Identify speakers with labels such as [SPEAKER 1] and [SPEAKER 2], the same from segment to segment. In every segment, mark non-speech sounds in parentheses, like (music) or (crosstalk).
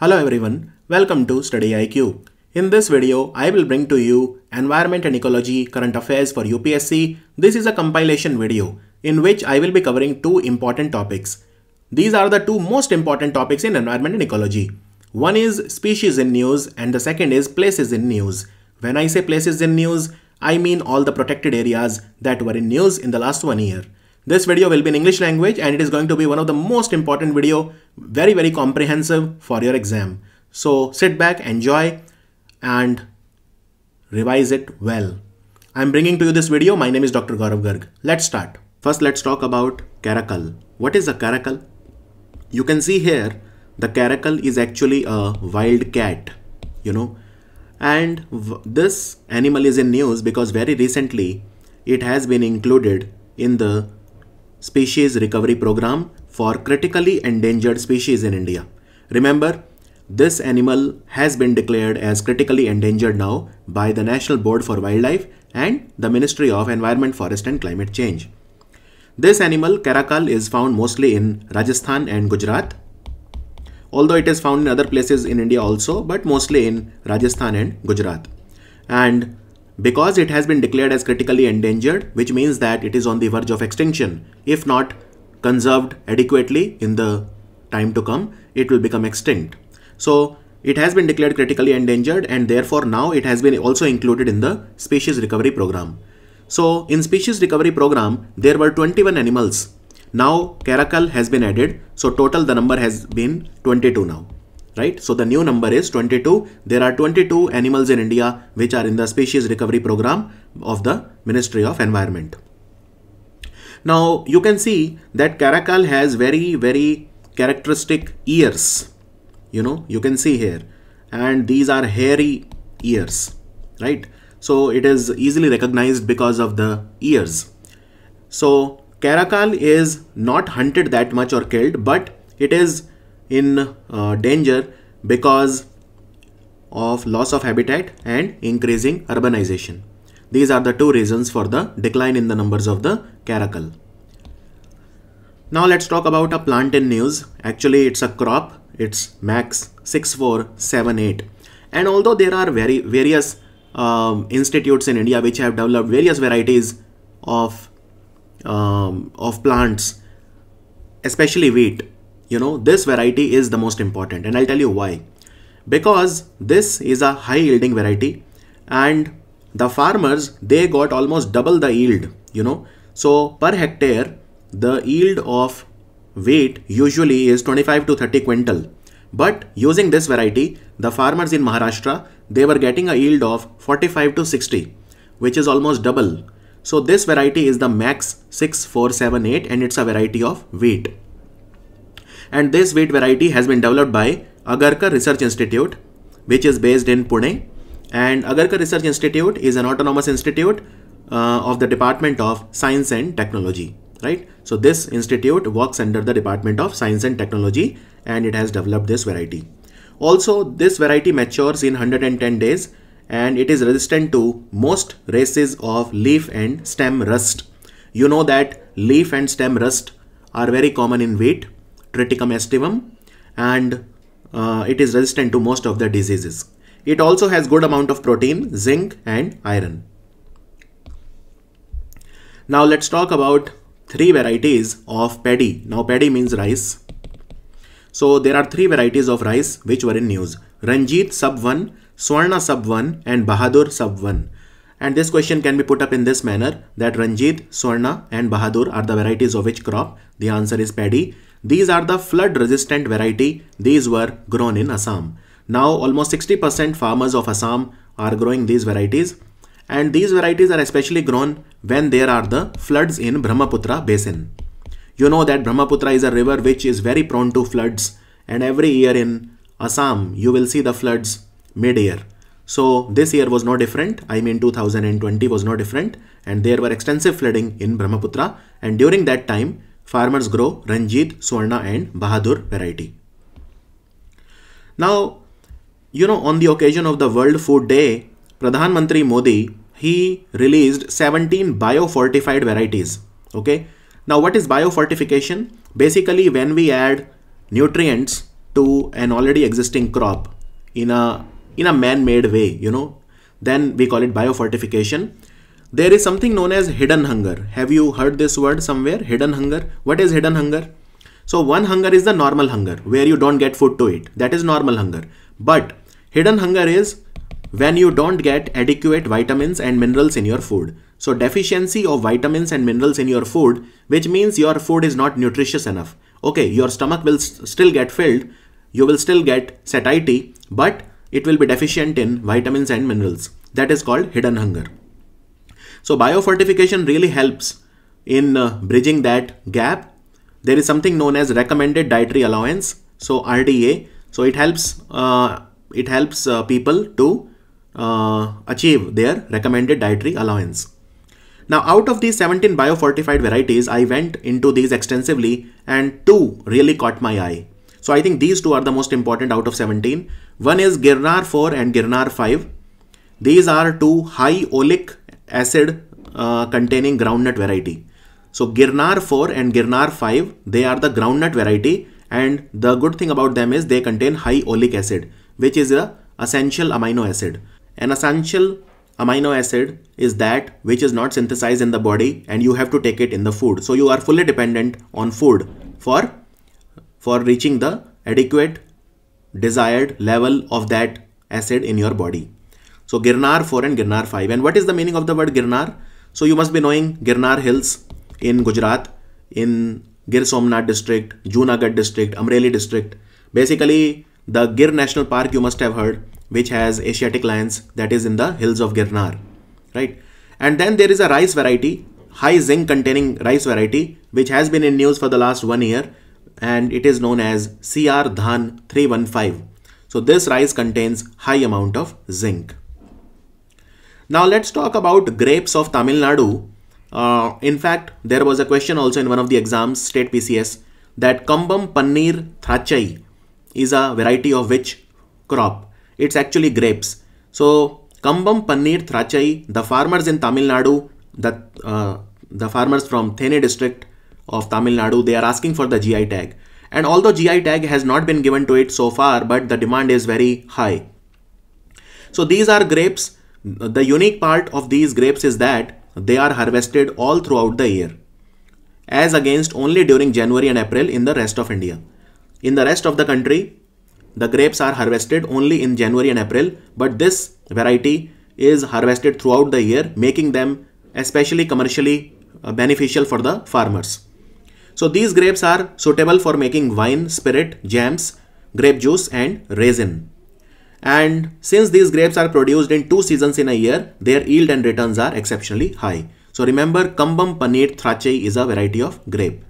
[SPEAKER 1] Hello everyone, welcome to Study IQ. In this video, I will bring to you Environment and Ecology Current Affairs for UPSC. This is a compilation video in which I will be covering two important topics. These are the two most important topics in environment and ecology. One is species in news and the second is places in news. When I say places in news, I mean all the protected areas that were in news in the last one year. This video will be in English language and it is going to be one of the most important video, very, very comprehensive for your exam. So sit back, enjoy and revise it well. I'm bringing to you this video. My name is Dr. Gaurav Garg. Let's start. First, let's talk about caracal. What is a caracal? You can see here the caracal is actually a wild cat, you know, and this animal is in news because very recently it has been included in the Species Recovery Program for critically endangered species in India. Remember, this animal has been declared as critically endangered now by the National Board for Wildlife and the Ministry of Environment, Forest and Climate Change. This animal, caracal, is found mostly in Rajasthan and Gujarat, although it is found in other places in India also, but mostly in Rajasthan and Gujarat. And because it has been declared as critically endangered, which means that it is on the verge of extinction. If not conserved adequately in the time to come, it will become extinct. So it has been declared critically endangered and therefore now it has been also included in the species recovery program. So in species recovery program, there were 21 animals. Now caracal has been added. So total the number has been 22 now right? So the new number is 22. There are 22 animals in India which are in the species recovery program of the Ministry of Environment. Now you can see that caracal has very, very characteristic ears. You know, you can see here and these are hairy ears, right? So it is easily recognized because of the ears. So caracal is not hunted that much or killed, but it is in uh, danger because of loss of habitat and increasing urbanization. These are the two reasons for the decline in the numbers of the caracal. Now let's talk about a plant in news. Actually, it's a crop. It's max 6478. And although there are very various um, institutes in India which have developed various varieties of um, of plants, especially wheat, you know, this variety is the most important and I'll tell you why. Because this is a high yielding variety and the farmers, they got almost double the yield, you know. So per hectare, the yield of wheat usually is 25 to 30 quintal. But using this variety, the farmers in Maharashtra, they were getting a yield of 45 to 60, which is almost double. So this variety is the max 6478 and it's a variety of wheat and this wheat variety has been developed by Agarkar Research Institute which is based in Pune and Agarkar Research Institute is an autonomous institute uh, of the Department of Science and Technology right so this institute works under the Department of Science and Technology and it has developed this variety also this variety matures in 110 days and it is resistant to most races of leaf and stem rust you know that leaf and stem rust are very common in wheat triticum estivum and uh, it is resistant to most of the diseases. It also has good amount of protein, zinc and iron. Now let's talk about three varieties of paddy. Now paddy means rice. So there are three varieties of rice which were in news. Ranjit sub 1, Swarna sub 1 and Bahadur sub 1. And this question can be put up in this manner that Ranjit, Swarna and Bahadur are the varieties of which crop? The answer is paddy. These are the flood resistant variety. These were grown in Assam. Now almost 60% farmers of Assam are growing these varieties and these varieties are especially grown when there are the floods in Brahmaputra basin. You know that Brahmaputra is a river which is very prone to floods and every year in Assam you will see the floods mid-year. So this year was no different. I mean 2020 was no different and there were extensive flooding in Brahmaputra and during that time farmers grow Ranjit, Swarna and Bahadur variety. Now, you know, on the occasion of the World Food Day, Pradhan Mantri Modi, he released 17 biofortified varieties. Okay. Now, what is biofortification? Basically, when we add nutrients to an already existing crop in a in a man-made way, you know, then we call it biofortification. There is something known as hidden hunger. Have you heard this word somewhere? Hidden hunger. What is hidden hunger? So one hunger is the normal hunger where you don't get food to eat. That is normal hunger. But hidden hunger is when you don't get adequate vitamins and minerals in your food. So deficiency of vitamins and minerals in your food, which means your food is not nutritious enough. Okay, your stomach will st still get filled. You will still get satiety, but it will be deficient in vitamins and minerals. That is called hidden hunger. So biofortification really helps in uh, bridging that gap. There is something known as recommended dietary allowance, so RDA. So it helps uh, it helps uh, people to uh, achieve their recommended dietary allowance. Now out of these 17 biofortified varieties, I went into these extensively and two really caught my eye. So I think these two are the most important out of 17. One is Girnar 4 and Girnar 5. These are two high oleic acid uh, containing groundnut variety. So Girnar 4 and Girnar 5, they are the groundnut variety and the good thing about them is they contain high oleic acid, which is a essential amino acid. An essential amino acid is that which is not synthesized in the body and you have to take it in the food. So you are fully dependent on food for, for reaching the adequate desired level of that acid in your body. So Girnar 4 and Girnar 5. And what is the meaning of the word Girnar? So you must be knowing Girnar Hills in Gujarat, in Gir Somnath district, Junagadh district, Amreli district. Basically, the Gir National Park you must have heard, which has Asiatic lions that is in the hills of Girnar, right? And then there is a rice variety, high zinc containing rice variety, which has been in news for the last one year and it is known as CR Dhan 315. So this rice contains high amount of zinc. Now let's talk about grapes of Tamil Nadu. Uh, in fact, there was a question also in one of the exams, state PCS, that Kambam Paneer Thrachai is a variety of which crop? It's actually grapes. So Kambam Paneer Thrachai, the farmers in Tamil Nadu, the, uh, the farmers from Thene district of Tamil Nadu, they are asking for the GI tag. And although GI tag has not been given to it so far, but the demand is very high. So these are grapes the unique part of these grapes is that they are harvested all throughout the year, as against only during January and April in the rest of India. In the rest of the country, the grapes are harvested only in January and April, but this variety is harvested throughout the year, making them especially commercially uh, beneficial for the farmers. So these grapes are suitable for making wine, spirit, jams, grape juice and resin and since these grapes are produced in two seasons in a year, their yield and returns are exceptionally high. So remember Kambam paneer Thrachei is a variety of grape.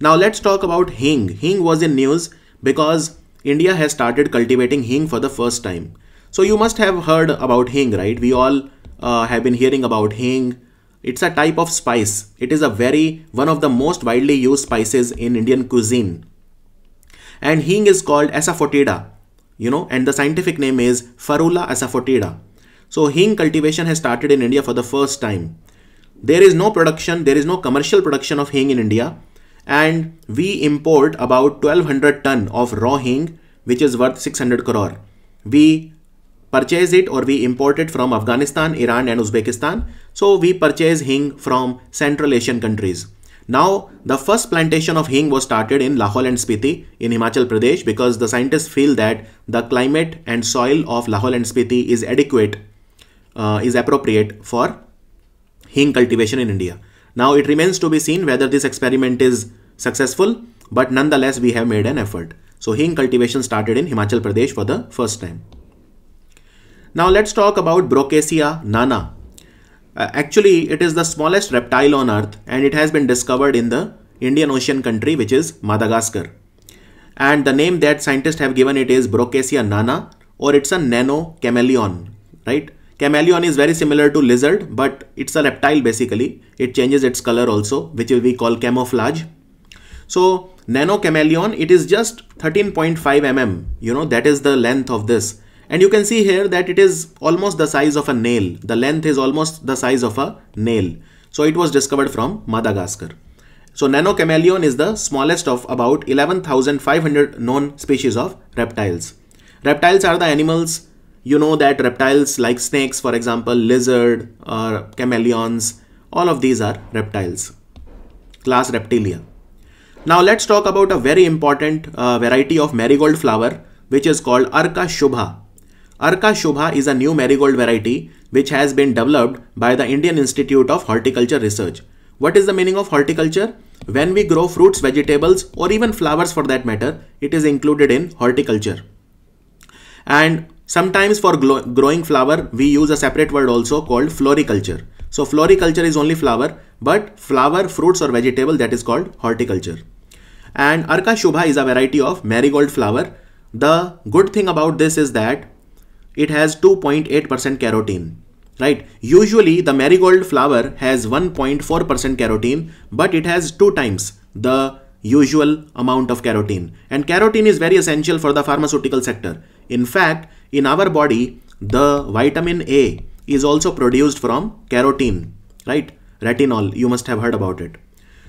[SPEAKER 1] Now let's talk about Hing. Hing was in news because India has started cultivating Hing for the first time. So you must have heard about Hing, right? We all uh, have been hearing about Hing. It's a type of spice. It is a very, one of the most widely used spices in Indian cuisine. And Hing is called Asafoetida you know, and the scientific name is Farula asafoetida. So hing cultivation has started in India for the first time. There is no production, there is no commercial production of hing in India and we import about 1200 ton of raw hing which is worth 600 crore. We purchase it or we import it from Afghanistan, Iran and Uzbekistan. So we purchase hing from Central Asian countries. Now, the first plantation of hing was started in Lahol and Spiti in Himachal Pradesh because the scientists feel that the climate and soil of Lahol and Spiti is adequate, uh, is appropriate for hing cultivation in India. Now, it remains to be seen whether this experiment is successful, but nonetheless, we have made an effort. So, hing cultivation started in Himachal Pradesh for the first time. Now, let's talk about Brocasia nana uh, actually, it is the smallest reptile on earth and it has been discovered in the Indian Ocean country which is Madagascar. And the name that scientists have given it is Brocasia nana or it's a nano chameleon, right? Chameleon is very similar to lizard but it's a reptile basically. It changes its color also which we call camouflage. So nano chameleon it is just 13.5 mm you know that is the length of this and you can see here that it is almost the size of a nail. The length is almost the size of a nail. So it was discovered from Madagascar. So nano chameleon is the smallest of about 11,500 known species of reptiles. Reptiles are the animals, you know that reptiles like snakes, for example, lizard or chameleons, all of these are reptiles, class Reptilia. Now let's talk about a very important uh, variety of marigold flower which is called Arca Shubha Arka Shobha is a new marigold variety which has been developed by the Indian Institute of Horticulture Research. What is the meaning of horticulture? When we grow fruits, vegetables or even flowers for that matter, it is included in horticulture. And sometimes for growing flower, we use a separate word also called floriculture. So floriculture is only flower, but flower, fruits or vegetable that is called horticulture. And Arka Shobha is a variety of marigold flower. The good thing about this is that it has 2.8% carotene right usually the marigold flower has 1.4% carotene but it has two times the usual amount of carotene and carotene is very essential for the pharmaceutical sector in fact in our body the vitamin a is also produced from carotene right retinol you must have heard about it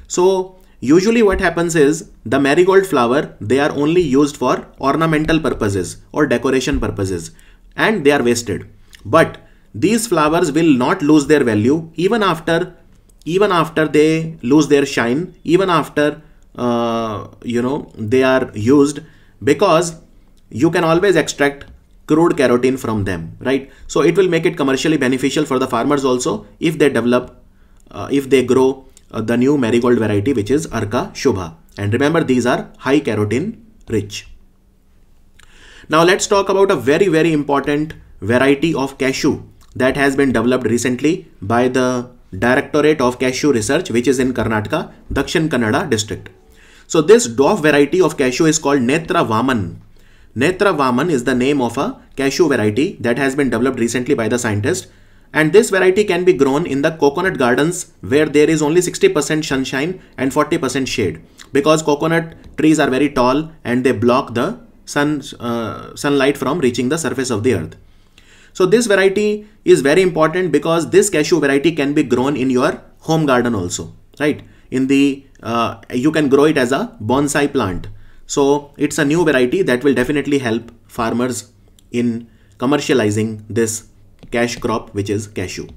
[SPEAKER 1] so Usually what happens is the marigold flower, they are only used for ornamental purposes or decoration purposes and they are wasted. But these flowers will not lose their value even after even after they lose their shine, even after uh, you know they are used because you can always extract crude carotene from them, right? So it will make it commercially beneficial for the farmers also if they develop, uh, if they grow uh, the new marigold variety, which is Arka Shubha. And remember, these are high carotene rich. Now let's talk about a very, very important variety of cashew that has been developed recently by the Directorate of Cashew Research, which is in Karnataka, Dakshin Kannada district. So this dwarf variety of cashew is called Netra Vaman. Netra Vaman is the name of a cashew variety that has been developed recently by the scientist. And this variety can be grown in the coconut gardens where there is only 60% sunshine and 40% shade because coconut trees are very tall and they block the sun, uh, sunlight from reaching the surface of the earth. So this variety is very important because this cashew variety can be grown in your home garden also, right? In the, uh, you can grow it as a bonsai plant. So it's a new variety that will definitely help farmers in commercializing this cash crop, which is cashew.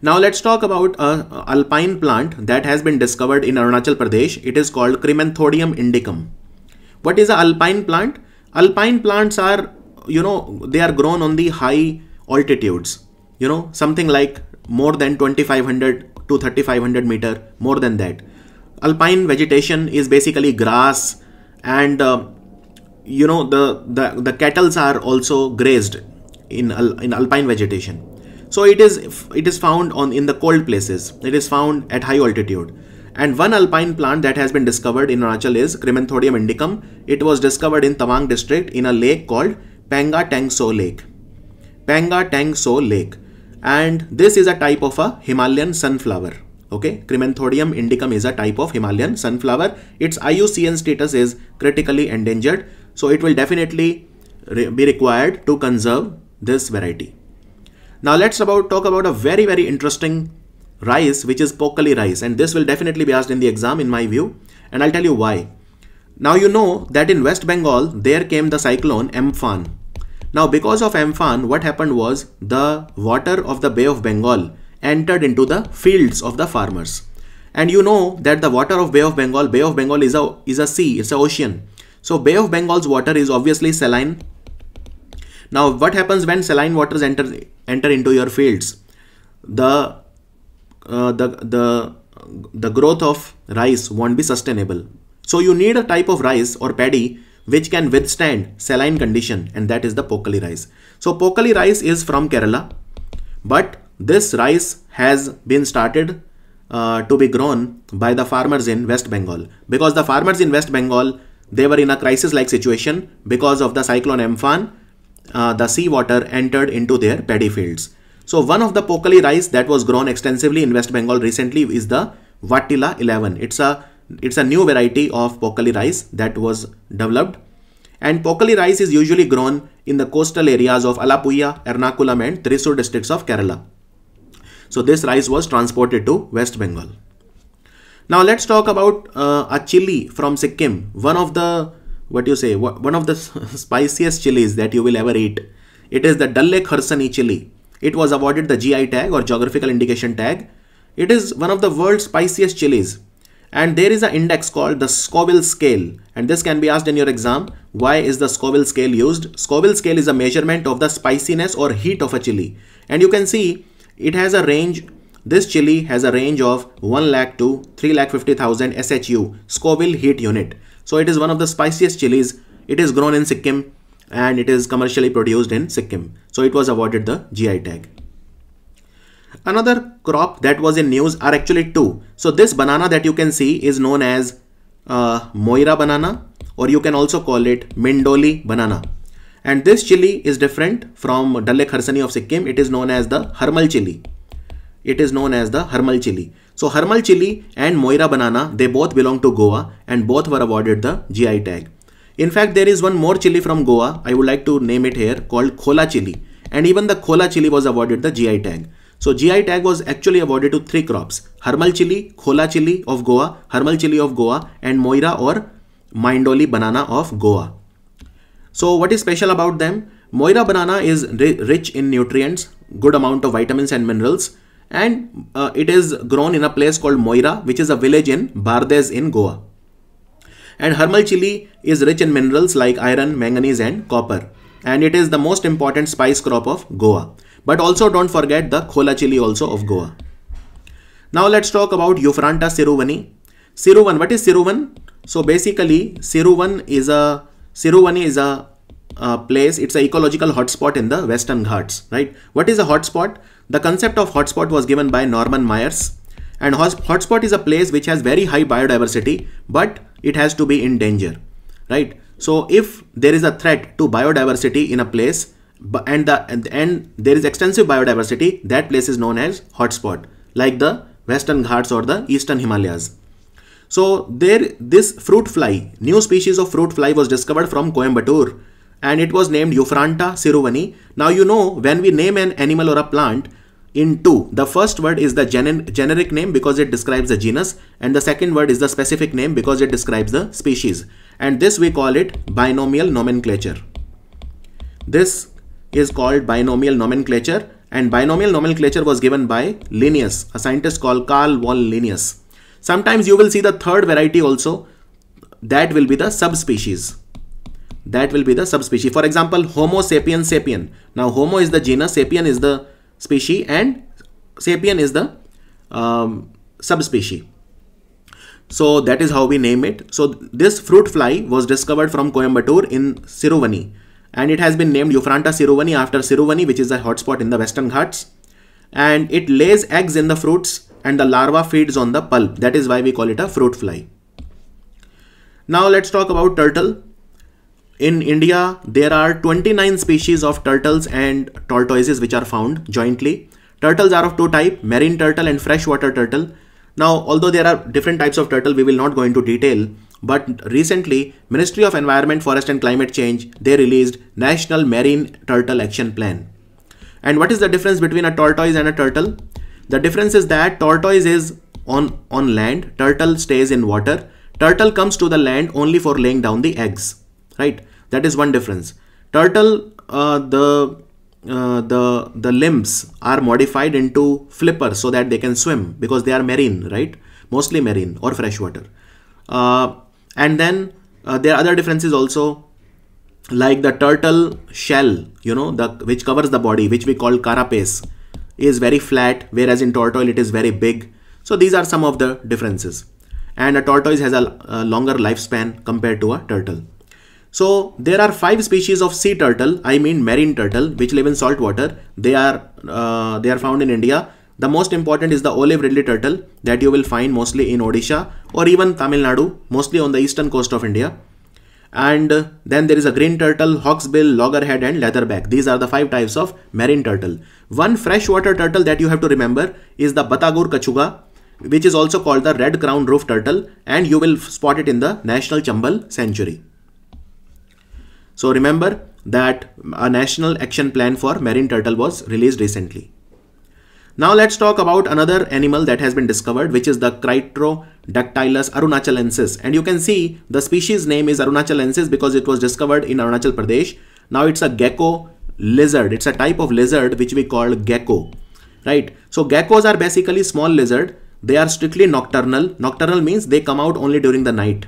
[SPEAKER 1] Now let's talk about a alpine plant that has been discovered in Arunachal Pradesh. It is called Crimenthodium indicum. What is a alpine plant? Alpine plants are, you know, they are grown on the high altitudes, you know, something like more than 2500 to 3500 meter, more than that. Alpine vegetation is basically grass and, uh, you know, the, the, the cattles are also grazed in, in alpine vegetation. So it is it is found on in the cold places. It is found at high altitude. And one alpine plant that has been discovered in Arunachal is Cremethodium indicum. It was discovered in Tawang district in a lake called Panga Lake. Panga Lake. And this is a type of a Himalayan sunflower. Okay, Cremethodium indicum is a type of Himalayan sunflower. Its IUCN status is critically endangered. So it will definitely re be required to conserve this variety. Now let's about talk about a very very interesting rice, which is pokali rice. And this will definitely be asked in the exam in my view. And I'll tell you why. Now you know that in West Bengal, there came the cyclone Amphan. Now because of Amphan, what happened was the water of the Bay of Bengal entered into the fields of the farmers. And you know that the water of Bay of Bengal, Bay of Bengal is a, is a sea, it's an ocean. So Bay of Bengal's water is obviously saline. Now what happens when saline waters enter, enter into your fields? The uh, the the the growth of rice won't be sustainable. So you need a type of rice or paddy which can withstand saline condition and that is the Pokali rice. So Pokali rice is from Kerala but this rice has been started uh, to be grown by the farmers in West Bengal because the farmers in West Bengal they were in a crisis like situation because of the cyclone Amphan uh, the seawater entered into their paddy fields so one of the Pokali rice that was grown extensively in West Bengal recently is the Vatila 11. It's a it's a new variety of Pokali rice that was developed. And Pokali rice is usually grown in the coastal areas of Alapuya, Ernakulam and Thrissur districts of Kerala. So this rice was transported to West Bengal. Now let's talk about uh, a chili from Sikkim. One of the what you say one of the (laughs) spiciest chilies that you will ever eat. It is the Dalle Kharsani chili. It was awarded the GI tag or geographical indication tag. It is one of the world's spiciest chilies and there is an index called the Scoville scale and this can be asked in your exam. Why is the Scoville scale used? Scoville scale is a measurement of the spiciness or heat of a chili and you can see it has a range this chili has a range of 1 lakh to 3 lakh 50,000 SHU Scoville heat unit. So it is one of the spiciest chilies. It is grown in Sikkim and it is commercially produced in Sikkim. So it was awarded the GI tag. Another crop that was in news are actually two. So this banana that you can see is known as uh, Moira banana or you can also call it Mindoli banana. And this chili is different from Dale Kharsani of Sikkim. It is known as the Harmal chili. It is known as the Harmal chili. So Harmal chili and Moira banana, they both belong to Goa and both were awarded the GI tag. In fact, there is one more chili from Goa, I would like to name it here, called Khola chili. And even the Khola chili was awarded the GI tag. So GI tag was actually awarded to three crops, Hermal chili, Khola chili of Goa, Hermal chili of Goa and Moira or Mindoli banana of Goa. So what is special about them? Moira banana is rich in nutrients, good amount of vitamins and minerals and uh, it is grown in a place called Moira which is a village in Bardes in Goa. And Hermal chili is rich in minerals like iron, manganese and copper. And it is the most important spice crop of Goa. But also don't forget the Khola chili also of Goa. Now let's talk about Euphranta ceruvani. Ceruvan, what is Ceruvan? So basically Ceruvan is a Siruvani is a, a, place, it's an ecological hotspot in the Western Ghats, right? What is a hotspot? The concept of hotspot was given by Norman Myers. And hotspot is a place which has very high biodiversity, but it has to be in danger, right? So if there is a threat to biodiversity in a place and, the, and there is extensive biodiversity, that place is known as hotspot, like the Western Ghats or the Eastern Himalayas. So there, this fruit fly, new species of fruit fly was discovered from Coimbatore and it was named Euphranta siruvani. Now you know when we name an animal or a plant, into the first word is the generic name because it describes the genus and the second word is the specific name because it describes the species and this we call it binomial nomenclature this is called binomial nomenclature and binomial nomenclature was given by Linnaeus a scientist called Carl von Linnaeus sometimes you will see the third variety also that will be the subspecies that will be the subspecies for example homo sapiens sapien now homo is the genus sapien is the species and sapien is the um, subspecies. So that is how we name it. So this fruit fly was discovered from Coimbatore in Sirovani and it has been named Euphranta sirovani after Sirovani which is a hotspot in the western ghats and it lays eggs in the fruits and the larva feeds on the pulp that is why we call it a fruit fly. Now let's talk about turtle. In India, there are 29 species of turtles and tortoises which are found jointly. Turtles are of two types, marine turtle and freshwater turtle. Now, although there are different types of turtle, we will not go into detail. But recently, Ministry of Environment, Forest and Climate Change, they released National Marine Turtle Action Plan. And what is the difference between a tortoise and a turtle? The difference is that tortoise is on, on land, turtle stays in water. Turtle comes to the land only for laying down the eggs, right? That is one difference. Turtle, uh, the uh, the the limbs are modified into flippers so that they can swim because they are marine, right? Mostly marine or freshwater. Uh, and then uh, there are other differences also, like the turtle shell, you know, the which covers the body, which we call carapace, is very flat, whereas in tortoise it is very big. So these are some of the differences. And a tortoise has a, a longer lifespan compared to a turtle. So there are five species of sea turtle, I mean marine turtle, which live in salt water. They are uh, they are found in India. The most important is the olive ridley turtle that you will find mostly in Odisha or even Tamil Nadu, mostly on the eastern coast of India. And uh, then there is a green turtle, hawksbill, loggerhead and leatherback. These are the five types of marine turtle. One freshwater turtle that you have to remember is the Batagur kachuga, which is also called the red crown roof turtle and you will spot it in the National Chambal Sanctuary. So remember that a national action plan for marine turtle was released recently. Now let's talk about another animal that has been discovered which is the Crytrodactylus arunachalensis and you can see the species name is arunachalensis because it was discovered in Arunachal Pradesh. Now it's a gecko lizard. It's a type of lizard which we call gecko. Right. So geckos are basically small lizard. They are strictly nocturnal. Nocturnal means they come out only during the night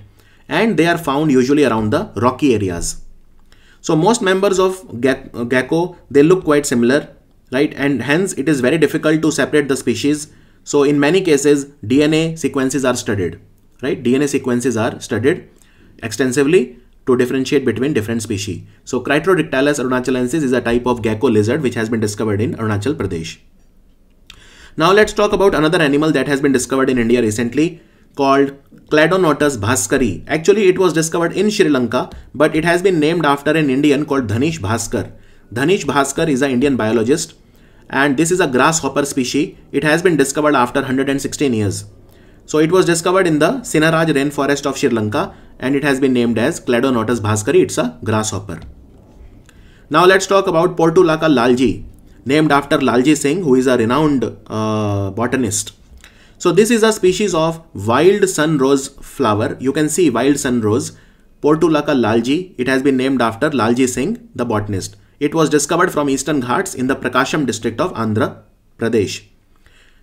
[SPEAKER 1] and they are found usually around the rocky areas. So most members of gecko, they look quite similar, right? And hence it is very difficult to separate the species. So in many cases, DNA sequences are studied, right? DNA sequences are studied extensively to differentiate between different species. So Critrodactylus arunachalensis is a type of gecko lizard which has been discovered in Arunachal Pradesh. Now let's talk about another animal that has been discovered in India recently called Cladonotus bhaskari. Actually, it was discovered in Sri Lanka, but it has been named after an Indian called Dhanish Bhaskar. Dhanish Bhaskar is an Indian biologist, and this is a grasshopper species. It has been discovered after 116 years. So it was discovered in the Sinaraj rainforest of Sri Lanka, and it has been named as Cladonotus bhaskari. It's a grasshopper. Now let's talk about Portulaca lalji, named after Lalji Singh, who is a renowned uh, botanist. So this is a species of wild sunrose flower. You can see wild sunrose, Portulaca lalji. It has been named after Lalji Singh, the botanist. It was discovered from Eastern Ghats in the Prakasham district of Andhra Pradesh.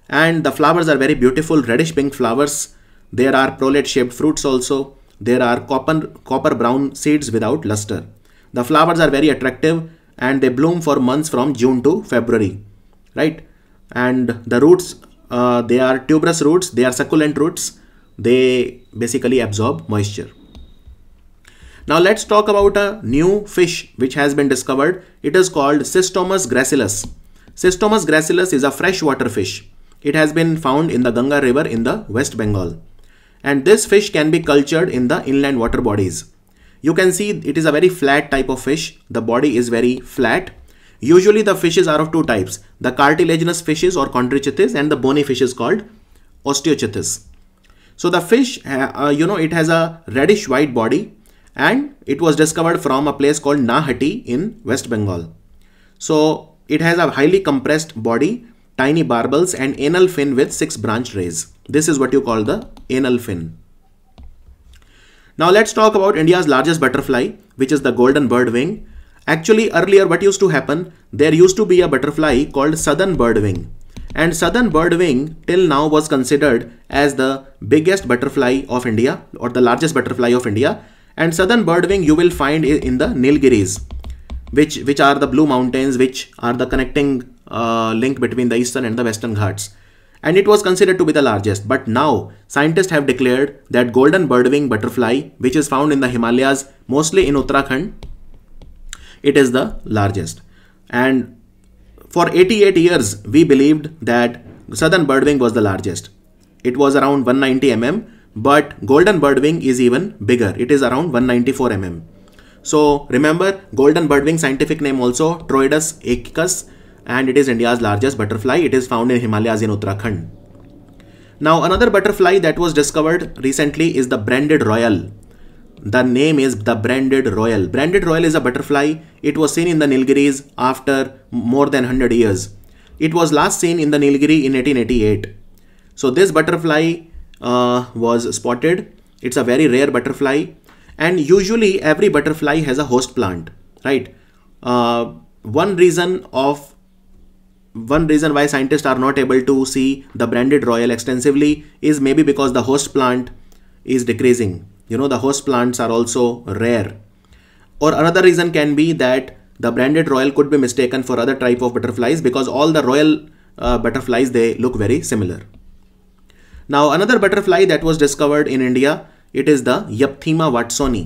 [SPEAKER 1] And the flowers are very beautiful reddish pink flowers. There are prolate shaped fruits also. There are copper, copper brown seeds without luster. The flowers are very attractive and they bloom for months from June to February, right? And the roots uh, they are tuberous roots, they are succulent roots. They basically absorb moisture. Now let's talk about a new fish which has been discovered. It is called Cystomus gracilis. Cystomus gracilis is a freshwater fish. It has been found in the Ganga river in the West Bengal. And this fish can be cultured in the inland water bodies. You can see it is a very flat type of fish. The body is very flat Usually the fishes are of two types, the cartilaginous fishes or chondrichthyes and the bony fishes called osteochthyes. So the fish, uh, you know, it has a reddish white body and it was discovered from a place called Nahati in West Bengal. So it has a highly compressed body, tiny barbels and anal fin with six branch rays. This is what you call the anal fin. Now let's talk about India's largest butterfly, which is the golden birdwing. Actually, earlier what used to happen, there used to be a butterfly called southern birdwing. And southern birdwing till now was considered as the biggest butterfly of India or the largest butterfly of India. And southern birdwing you will find in the Nilgiris, which, which are the blue mountains, which are the connecting uh, link between the eastern and the western ghats and it was considered to be the largest. But now, scientists have declared that golden birdwing butterfly, which is found in the Himalayas, mostly in Uttarakhand, it is the largest. And for 88 years, we believed that southern birdwing was the largest. It was around 190 mm, but golden birdwing is even bigger. It is around 194 mm. So remember, golden birdwing scientific name also Troidus acicus, and it is India's largest butterfly. It is found in Himalayas in Uttarakhand. Now another butterfly that was discovered recently is the branded royal the name is the branded royal. Branded royal is a butterfly. It was seen in the Nilgiris after more than 100 years. It was last seen in the Nilgiri in 1888. So this butterfly uh, was spotted. It's a very rare butterfly. And usually every butterfly has a host plant, right? Uh, one reason of one reason why scientists are not able to see the branded royal extensively is maybe because the host plant is decreasing you know the host plants are also rare or another reason can be that the branded royal could be mistaken for other type of butterflies because all the royal uh, butterflies they look very similar now another butterfly that was discovered in india it is the Yapthema watsoni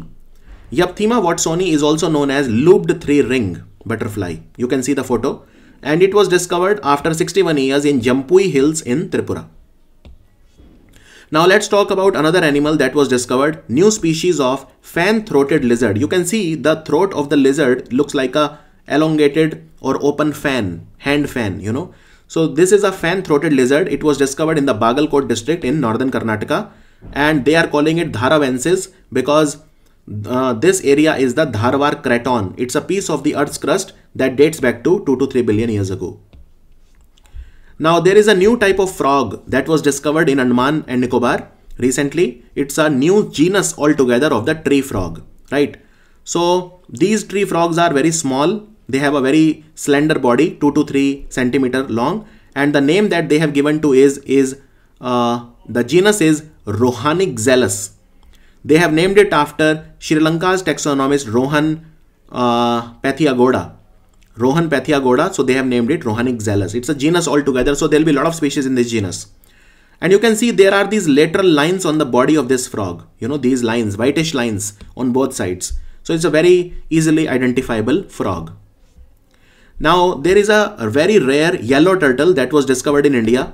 [SPEAKER 1] Yapthema watsoni is also known as looped three ring butterfly you can see the photo and it was discovered after 61 years in jampui hills in tripura now let's talk about another animal that was discovered, new species of fan-throated lizard. You can see the throat of the lizard looks like a elongated or open fan, hand fan, you know. So this is a fan-throated lizard. It was discovered in the Bagalkot district in northern Karnataka and they are calling it Dharavensis because uh, this area is the Dharwar Craton. It's a piece of the earth's crust that dates back to 2 to 3 billion years ago. Now there is a new type of frog that was discovered in Andaman and Nicobar recently. It's a new genus altogether of the tree frog, right? So these tree frogs are very small. They have a very slender body, 2 to 3 centimeter long. And the name that they have given to is, is uh, the genus is Rohanixellus. They have named it after Sri Lanka's taxonomist Rohan uh, Pathiagoda Rohan Pathiagoda, so they have named it Rohanixalis. It's a genus altogether, so there'll be a lot of species in this genus. And you can see there are these lateral lines on the body of this frog. You know, these lines, whitish lines on both sides. So it's a very easily identifiable frog. Now, there is a very rare yellow turtle that was discovered in India.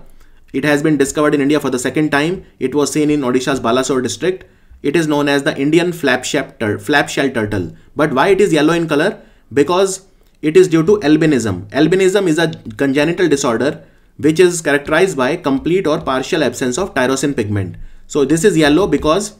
[SPEAKER 1] It has been discovered in India for the second time. It was seen in Odisha's Balasore district. It is known as the Indian flap, flap shell turtle. But why it is yellow in color? Because it is due to albinism. Albinism is a congenital disorder which is characterized by complete or partial absence of tyrosine pigment. So this is yellow because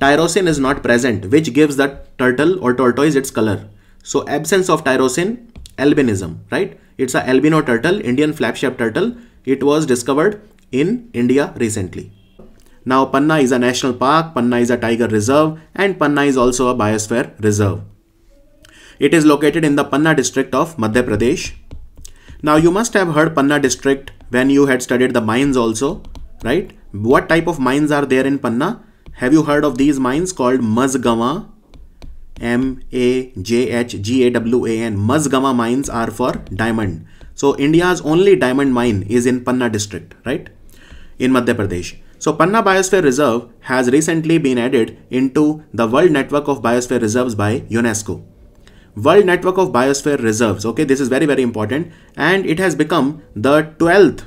[SPEAKER 1] tyrosine is not present which gives the turtle or tortoise its color. So absence of tyrosine, albinism, right? It's a albino turtle, Indian flap-shaped turtle. It was discovered in India recently. Now Panna is a national park, Panna is a tiger reserve and Panna is also a biosphere reserve. It is located in the Panna district of Madhya Pradesh. Now you must have heard Panna district when you had studied the mines also, right? What type of mines are there in Panna? Have you heard of these mines called Mazgama? M A J H G A W A N. Mazgama mines are for diamond. So India's only diamond mine is in Panna district, right? In Madhya Pradesh. So Panna Biosphere Reserve has recently been added into the World Network of Biosphere Reserves by UNESCO. World Network of Biosphere Reserves. Okay, this is very, very important. And it has become the 12th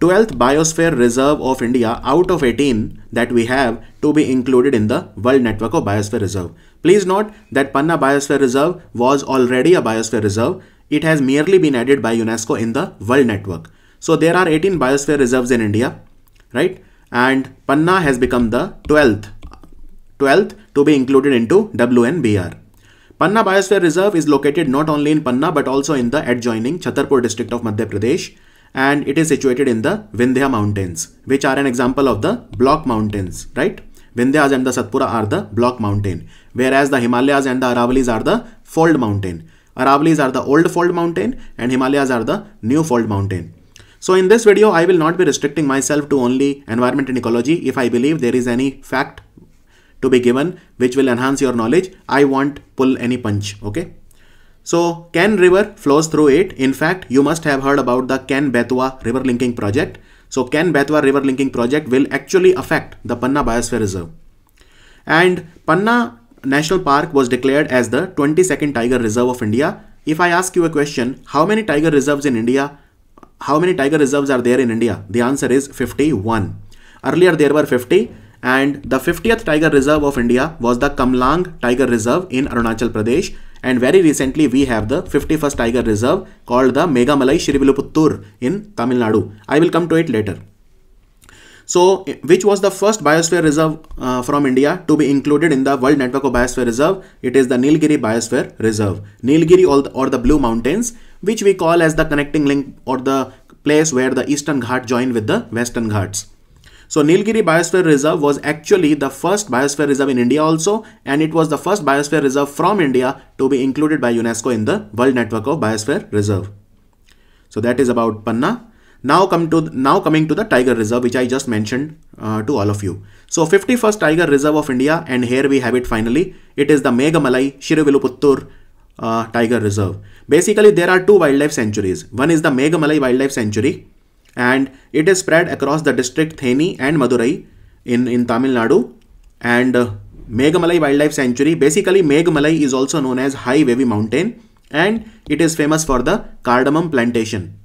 [SPEAKER 1] 12th Biosphere Reserve of India out of 18 that we have to be included in the World Network of Biosphere Reserve. Please note that Panna Biosphere Reserve was already a Biosphere Reserve. It has merely been added by UNESCO in the World Network. So there are 18 Biosphere Reserves in India, right? And Panna has become the 12th, 12th to be included into WNBR. Panna Biosphere Reserve is located not only in Panna but also in the adjoining Chhatarpur district of Madhya Pradesh and it is situated in the Vindhya mountains which are an example of the block mountains, right? Vindhyas and the Satpura are the block mountain whereas the Himalayas and the Aravalis are the fold mountain. Aravalis are the old fold mountain and Himalayas are the new fold mountain. So in this video, I will not be restricting myself to only environment and ecology. If I believe there is any fact to be given which will enhance your knowledge. I won't pull any punch. Okay. So Ken River flows through it. In fact, you must have heard about the Ken Betwa River Linking Project. So Ken Betwa River Linking Project will actually affect the Panna Biosphere Reserve. And Panna National Park was declared as the 22nd Tiger Reserve of India. If I ask you a question, how many tiger reserves in India? How many tiger reserves are there in India? The answer is 51. Earlier there were 50 and the 50th tiger reserve of India was the Kamlang Tiger Reserve in Arunachal Pradesh. And very recently, we have the 51st tiger reserve called the Megamalai Shriviluputtur in Tamil Nadu. I will come to it later. So, which was the first biosphere reserve uh, from India to be included in the World Network of Biosphere Reserve? It is the Nilgiri Biosphere Reserve. Nilgiri or the, or the Blue Mountains, which we call as the connecting link or the place where the Eastern Ghat join with the Western Ghats. So Nilgiri Biosphere Reserve was actually the first biosphere reserve in India also and it was the first biosphere reserve from India to be included by UNESCO in the World Network of Biosphere Reserve. So that is about Panna. Now come to now coming to the Tiger Reserve which I just mentioned uh, to all of you. So 51st Tiger Reserve of India and here we have it finally. It is the Meghamalai Shiruviluputtur uh, Tiger Reserve. Basically there are two wildlife sanctuaries. One is the Meghamalai Wildlife Sanctuary and it is spread across the district Theni and Madurai in, in Tamil Nadu and uh, Meghamalai Wildlife Sanctuary. Basically, Meghamalai is also known as High Wavy Mountain and it is famous for the cardamom plantation.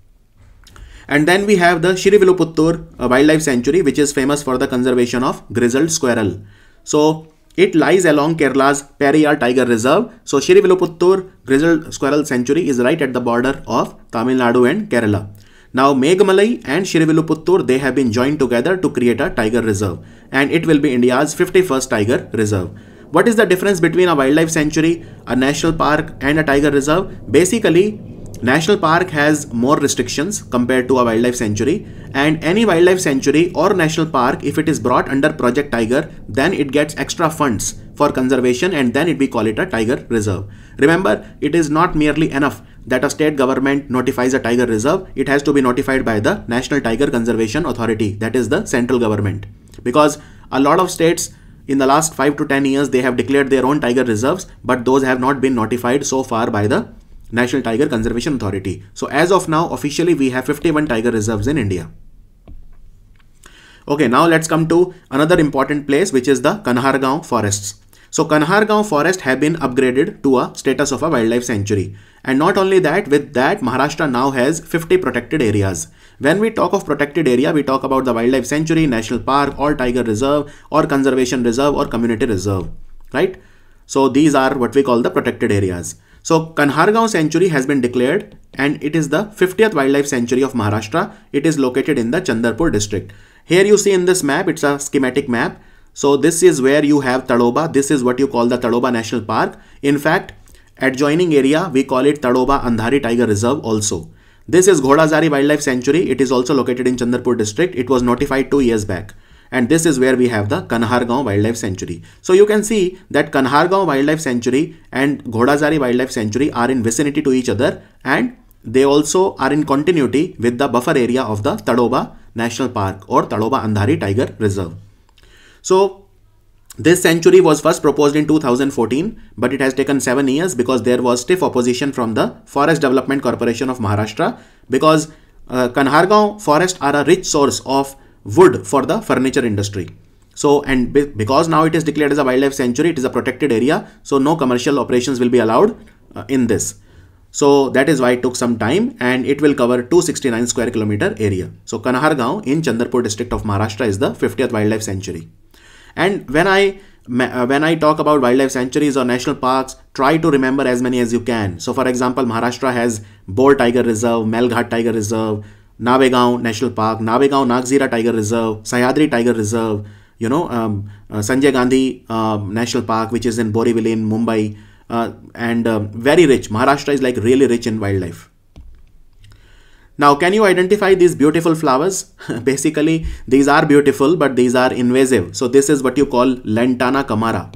[SPEAKER 1] And then we have the Shiriviluputtur uh, Wildlife Sanctuary which is famous for the conservation of grizzled squirrel. So it lies along Kerala's Periyar Tiger Reserve. So Shiriviluputtur Grizzled Squirrel Sanctuary is right at the border of Tamil Nadu and Kerala. Now Meghalaya and Shrivilupputtur they have been joined together to create a tiger reserve and it will be India's 51st tiger reserve. What is the difference between a wildlife sanctuary, a national park and a tiger reserve? Basically National park has more restrictions compared to a wildlife sanctuary and any wildlife sanctuary or national park if it is brought under project tiger then it gets extra funds for conservation and then it we call it a tiger reserve. Remember it is not merely enough that a state government notifies a tiger reserve, it has to be notified by the National Tiger Conservation Authority, that is the central government. Because a lot of states in the last 5 to 10 years, they have declared their own tiger reserves, but those have not been notified so far by the National Tiger Conservation Authority. So as of now, officially we have 51 tiger reserves in India. Okay, now let's come to another important place, which is the Kanhargaon forests. So Kanhargaon forest have been upgraded to a status of a wildlife sanctuary. And not only that, with that Maharashtra now has 50 protected areas. When we talk of protected area, we talk about the wildlife sanctuary, national park or tiger reserve or conservation reserve or community reserve, right? So these are what we call the protected areas. So Kanhargaon sanctuary has been declared and it is the 50th wildlife sanctuary of Maharashtra. It is located in the Chandrapur district. Here you see in this map, it's a schematic map so this is where you have Tadoba. This is what you call the Tadoba National Park. In fact, adjoining area, we call it Tadoba Andhari Tiger Reserve also. This is Ghodazari Wildlife Sanctuary. It is also located in Chandrapur district. It was notified two years back. And this is where we have the Kanhargaon Wildlife Sanctuary. So you can see that Kanhargaon Wildlife Sanctuary and Ghodazari Wildlife Sanctuary are in vicinity to each other and they also are in continuity with the buffer area of the Tadoba National Park or Tadoba Andhari Tiger Reserve. So this century was first proposed in 2014, but it has taken seven years because there was stiff opposition from the Forest Development Corporation of Maharashtra because uh, Kanhargaon forests are a rich source of wood for the furniture industry. So, and be because now it is declared as a wildlife sanctuary, it is a protected area. So, no commercial operations will be allowed uh, in this. So, that is why it took some time and it will cover 269 square kilometer area. So, Kanhargaon in Chandrapur district of Maharashtra is the 50th wildlife sanctuary. And when I uh, when I talk about wildlife sanctuaries or national parks, try to remember as many as you can. So, for example, Maharashtra has Bor Tiger Reserve, Melghat Tiger Reserve, Navegaon National Park, Navegaon Nagzira Tiger Reserve, Sayadri Tiger Reserve, you know, um, uh, Sanjay Gandhi uh, National Park, which is in Borivali in Mumbai, uh, and um, very rich. Maharashtra is like really rich in wildlife. Now, can you identify these beautiful flowers? (laughs) Basically, these are beautiful, but these are invasive. So this is what you call Lantana camara.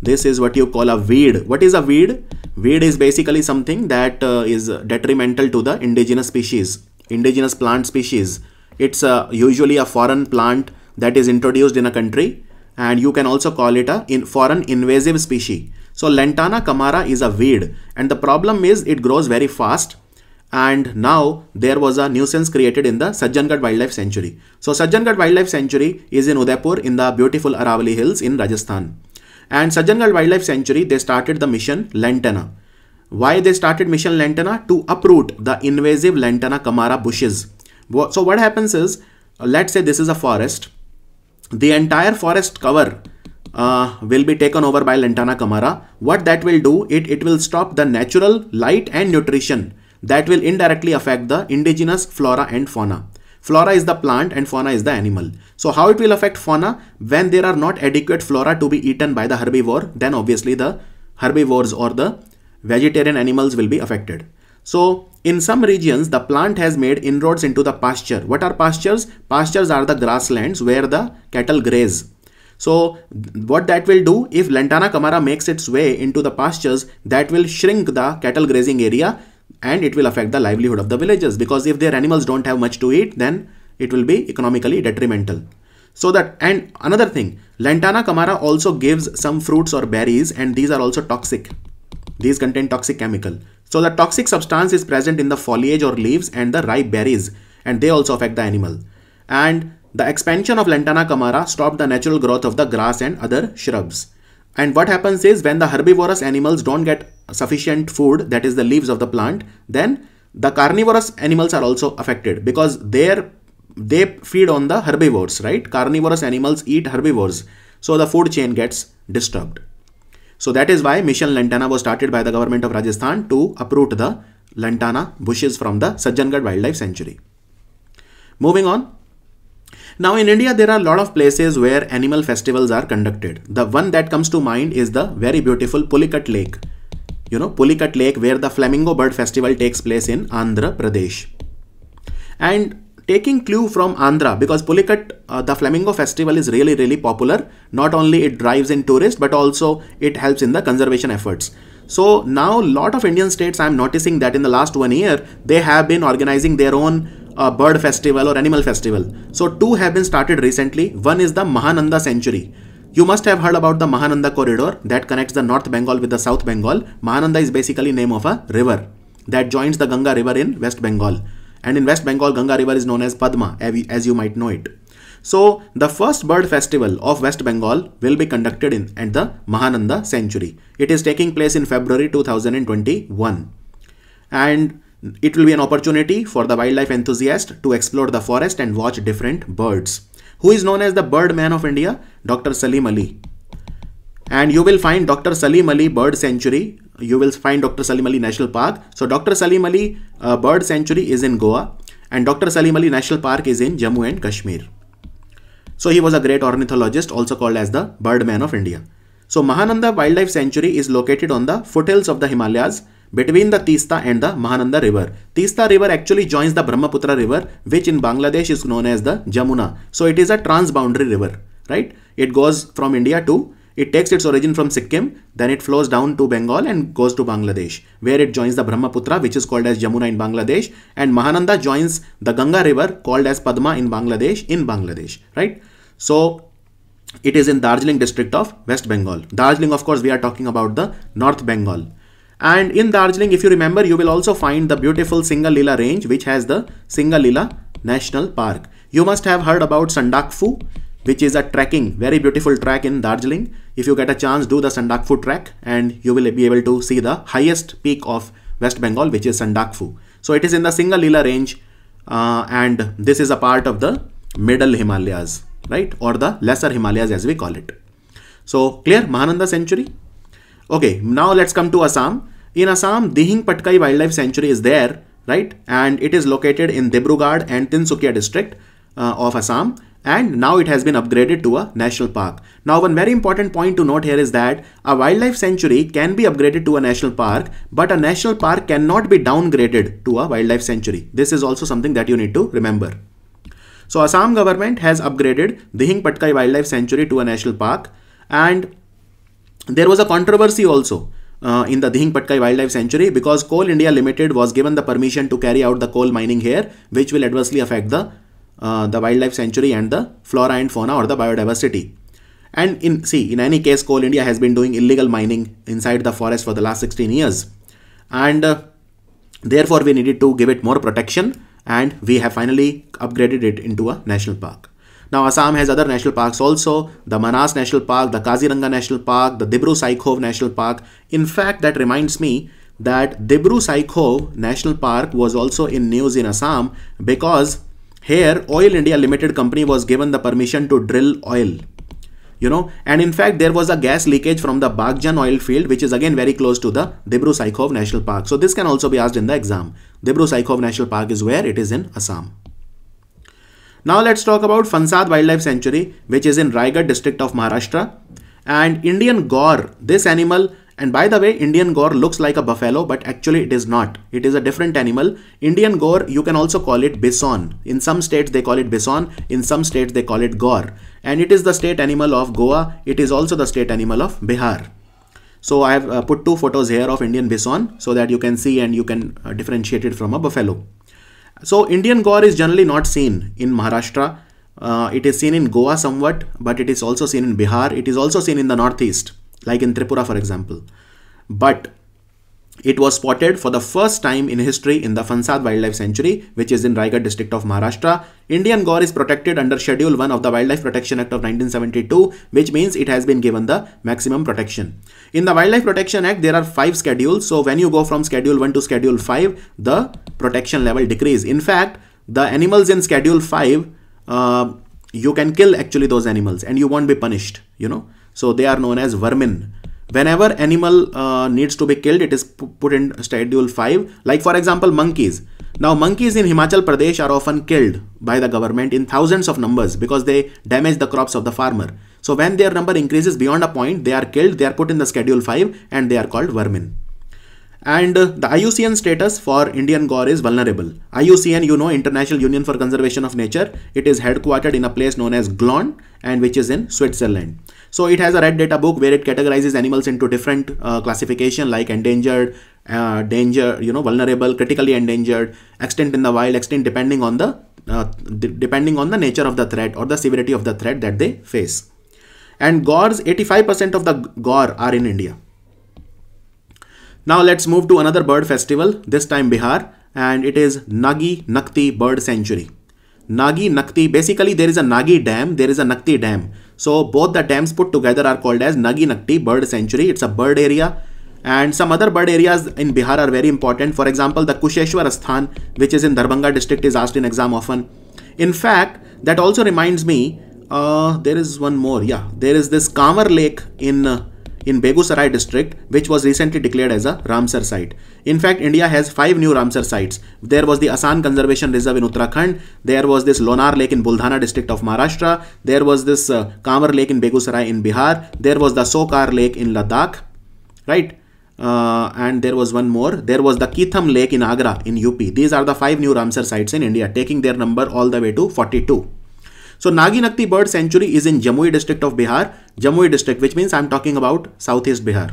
[SPEAKER 1] This is what you call a weed. What is a weed? Weed is basically something that uh, is detrimental to the indigenous species, indigenous plant species. It's uh, usually a foreign plant that is introduced in a country and you can also call it a in foreign invasive species. So Lantana camara is a weed and the problem is it grows very fast and now there was a nuisance created in the Sajjangarh Wildlife Sanctuary. So Sajjangarh Wildlife Sanctuary is in Udaipur in the beautiful Aravalli Hills in Rajasthan. And Sajjangarh Wildlife Sanctuary, they started the mission Lantana. Why they started mission Lantana? To uproot the invasive Lantana camara bushes. So what happens is, uh, let's say this is a forest. The entire forest cover uh, will be taken over by Lantana camara. What that will do, it, it will stop the natural light and nutrition that will indirectly affect the indigenous flora and fauna. Flora is the plant and fauna is the animal. So how it will affect fauna? When there are not adequate flora to be eaten by the herbivore, then obviously the herbivores or the vegetarian animals will be affected. So in some regions, the plant has made inroads into the pasture. What are pastures? Pastures are the grasslands where the cattle graze. So what that will do if Lantana camara makes its way into the pastures, that will shrink the cattle grazing area and it will affect the livelihood of the villagers because if their animals don't have much to eat then it will be economically detrimental. So that and another thing Lantana camara also gives some fruits or berries and these are also toxic. These contain toxic chemical. So the toxic substance is present in the foliage or leaves and the ripe berries and they also affect the animal. And the expansion of Lantana camara stopped the natural growth of the grass and other shrubs. And what happens is when the herbivorous animals don't get sufficient food, that is the leaves of the plant, then the carnivorous animals are also affected because their they feed on the herbivores, right? Carnivorous animals eat herbivores. So the food chain gets disturbed. So that is why Mission Lantana was started by the government of Rajasthan to uproot the lantana bushes from the Sajjangarh Wildlife Sanctuary. Moving on, now in India, there are a lot of places where animal festivals are conducted. The one that comes to mind is the very beautiful Pulikat Lake. You know, Pulikat Lake where the Flamingo Bird Festival takes place in Andhra Pradesh. And taking clue from Andhra because Pulikat, uh, the Flamingo Festival is really, really popular. Not only it drives in tourists, but also it helps in the conservation efforts. So now lot of Indian states, I'm noticing that in the last one year, they have been organizing their own uh, bird festival or animal festival. So two have been started recently. One is the Mahananda Sanctuary. You must have heard about the Mahananda corridor that connects the North Bengal with the South Bengal. Mahananda is basically name of a river that joins the Ganga River in West Bengal. And in West Bengal, Ganga River is known as Padma, as you might know it. So the first bird festival of West Bengal will be conducted in at the Mahananda Sanctuary. It is taking place in February 2021. And it will be an opportunity for the wildlife enthusiast to explore the forest and watch different birds. Who is known as the bird man of India? Dr. Salim Ali. And you will find Dr. Salim Ali Bird Sanctuary. You will find Dr. Salim Ali National Park. So Dr. Salim Ali uh, Bird Sanctuary is in Goa and Dr. Salim Ali National Park is in Jammu and Kashmir. So he was a great ornithologist also called as the bird man of India. So Mahananda Wildlife Sanctuary is located on the foothills of the Himalayas between the Tista and the Mahananda river. Tista river actually joins the Brahmaputra river which in Bangladesh is known as the Jamuna. So it is a transboundary river, right? It goes from India to, it takes its origin from Sikkim, then it flows down to Bengal and goes to Bangladesh where it joins the Brahmaputra which is called as Jamuna in Bangladesh and Mahananda joins the Ganga river called as Padma in Bangladesh in Bangladesh, right? So it is in Darjeeling district of West Bengal. Darjeeling of course we are talking about the North Bengal and in Darjeeling, if you remember, you will also find the beautiful Singalila range, which has the Singalila National Park. You must have heard about Sandakfu, which is a trekking, very beautiful track in Darjeeling. If you get a chance, do the Sandakfu track, and you will be able to see the highest peak of West Bengal, which is Sandakfu. So it is in the Singalila range uh, and this is a part of the middle Himalayas, right? Or the lesser Himalayas as we call it. So clear, Mahananda century. Okay, now let's come to Assam. In Assam, Dihing Patkai Wildlife Sanctuary is there, right? And it is located in Debrugad and Tinsukia district uh, of Assam. And now it has been upgraded to a national park. Now, one very important point to note here is that a wildlife sanctuary can be upgraded to a national park, but a national park cannot be downgraded to a wildlife sanctuary. This is also something that you need to remember. So Assam government has upgraded Dihing Patkai Wildlife Sanctuary to a national park and there was a controversy also uh, in the Dihing Patkai Wildlife Sanctuary because Coal India Limited was given the permission to carry out the coal mining here, which will adversely affect the uh, the wildlife sanctuary and the flora and fauna or the biodiversity. And in see, in any case, Coal India has been doing illegal mining inside the forest for the last 16 years, and uh, therefore we needed to give it more protection, and we have finally upgraded it into a national park. Now Assam has other national parks also, the Manas National Park, the Kaziranga National Park, the Dibru Saikhov National Park. In fact, that reminds me that Dibru Saikhov National Park was also in news in Assam because here Oil India Limited Company was given the permission to drill oil. You know, and in fact, there was a gas leakage from the Bagjan oil field, which is again very close to the Dibru Saikhov National Park. So this can also be asked in the exam. Dibru Saikhov National Park is where it is in Assam. Now let's talk about Fansad Wildlife Sanctuary, which is in Raigad district of Maharashtra. And Indian Gaur, this animal, and by the way, Indian Gaur looks like a buffalo, but actually it is not. It is a different animal. Indian Gaur, you can also call it bison. In some states they call it bison, in some states they call it Gaur. And it is the state animal of Goa. It is also the state animal of Bihar. So I have uh, put two photos here of Indian bison so that you can see and you can uh, differentiate it from a buffalo. So Indian gore is generally not seen in Maharashtra. Uh, it is seen in Goa somewhat, but it is also seen in Bihar. It is also seen in the northeast, like in Tripura, for example. But it was spotted for the first time in history in the Fansad Wildlife Sanctuary, which is in Raigad district of Maharashtra. Indian gore is protected under Schedule 1 of the Wildlife Protection Act of 1972, which means it has been given the maximum protection. In the Wildlife Protection Act, there are five schedules. So when you go from Schedule 1 to Schedule 5, the protection level decrease. In fact, the animals in schedule 5, uh, you can kill actually those animals and you won't be punished, you know. So they are known as vermin. Whenever animal uh, needs to be killed, it is put in schedule 5. Like for example, monkeys. Now monkeys in Himachal Pradesh are often killed by the government in thousands of numbers because they damage the crops of the farmer. So when their number increases beyond a point, they are killed, they are put in the schedule 5 and they are called vermin and the IUCN status for Indian Gaur is vulnerable. IUCN, you know, International Union for Conservation of Nature. It is headquartered in a place known as Glon, and which is in Switzerland. So it has a red data book where it categorizes animals into different uh, classification like endangered, uh, danger, you know, vulnerable, critically endangered, extinct in the wild, extinct depending on the uh, depending on the nature of the threat or the severity of the threat that they face. And gores, 85% of the gore are in India. Now let's move to another bird festival, this time Bihar, and it is Nagi Nakti Bird Sanctuary. Nagi Nakti, basically there is a Nagi dam, there is a Nakti dam. So both the dams put together are called as Nagi Nakti Bird Sanctuary. It's a bird area and some other bird areas in Bihar are very important. For example, the Kusheshwar Asthan, which is in Darbhanga district is asked in exam often. In fact, that also reminds me, uh, there is one more. Yeah, there is this Kamar Lake in uh, in Begusarai district, which was recently declared as a Ramsar site. In fact, India has five new Ramsar sites. There was the Asan Conservation Reserve in Uttarakhand, there was this Lonar Lake in Buldhana district of Maharashtra, there was this uh, Kamar Lake in Begusarai in Bihar, there was the Sokar Lake in Ladakh, right? Uh, and there was one more. There was the Kitham Lake in Agra in UP. These are the five new Ramsar sites in India, taking their number all the way to 42. So Naginakti Bird Sanctuary is in Jamui district of Bihar, Jamui district, which means I'm talking about Southeast Bihar.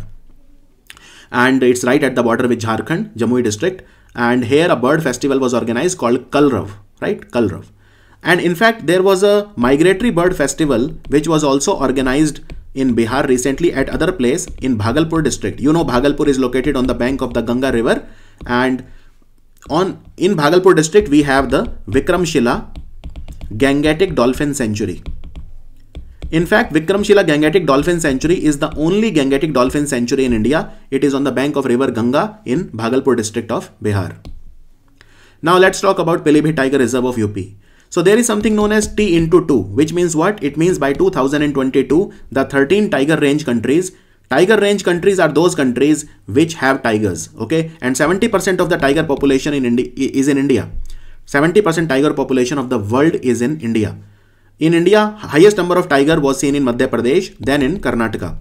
[SPEAKER 1] And it's right at the border with Jharkhand, Jamui district. And here a bird festival was organized called Kalrav, right? Kalrav. And in fact, there was a migratory bird festival which was also organized in Bihar recently at other place in Bhagalpur district. You know, Bhagalpur is located on the bank of the Ganga river and on in Bhagalpur district, we have the Vikram Shila Gangatic dolphin sanctuary. In fact, Vikramshila Gangatic Dolphin Sanctuary is the only Gangatic Dolphin Sanctuary in India. It is on the bank of river Ganga in Bhagalpur district of Bihar. Now let's talk about Pilibhit Tiger Reserve of UP. So there is something known as T into 2, which means what? It means by 2022, the 13 tiger range countries Tiger range countries are those countries which have tigers, okay? And 70% of the tiger population in Indi is in India. 70% tiger population of the world is in India. In India, highest number of tiger was seen in Madhya Pradesh, than in Karnataka.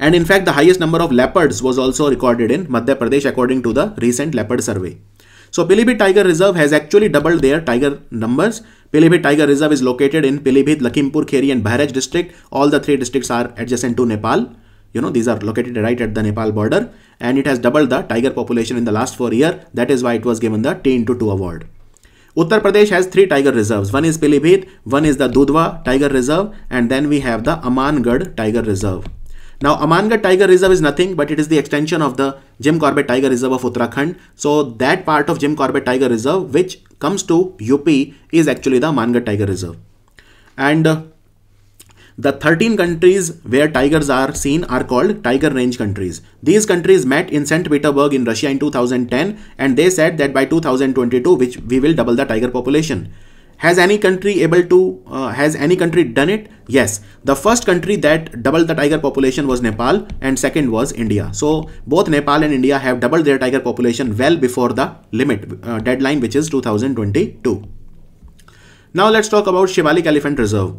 [SPEAKER 1] And in fact, the highest number of leopards was also recorded in Madhya Pradesh according to the recent leopard survey. So Pilibhit Tiger Reserve has actually doubled their tiger numbers. Pilibhit Tiger Reserve is located in Pilibhit, Lakhimpur Kheri and Bhairaj district. All the three districts are adjacent to Nepal you know these are located right at the Nepal border and it has doubled the tiger population in the last four years. that is why it was given the 10 to 2 award. Uttar Pradesh has three tiger reserves one is Pilibhit, one is the Dudhwa tiger reserve and then we have the Amangad tiger reserve. Now Amangad tiger reserve is nothing but it is the extension of the Jim Corbett tiger reserve of Uttarakhand so that part of Jim Corbett tiger reserve which comes to UP is actually the Amangad tiger reserve and uh, the 13 countries where tigers are seen are called tiger range countries. These countries met in St. Petersburg in Russia in 2010 and they said that by 2022 which we will double the tiger population. Has any country able to, uh, has any country done it? Yes. The first country that doubled the tiger population was Nepal and second was India. So both Nepal and India have doubled their tiger population well before the limit uh, deadline which is 2022. Now let's talk about Shivalik Elephant Reserve.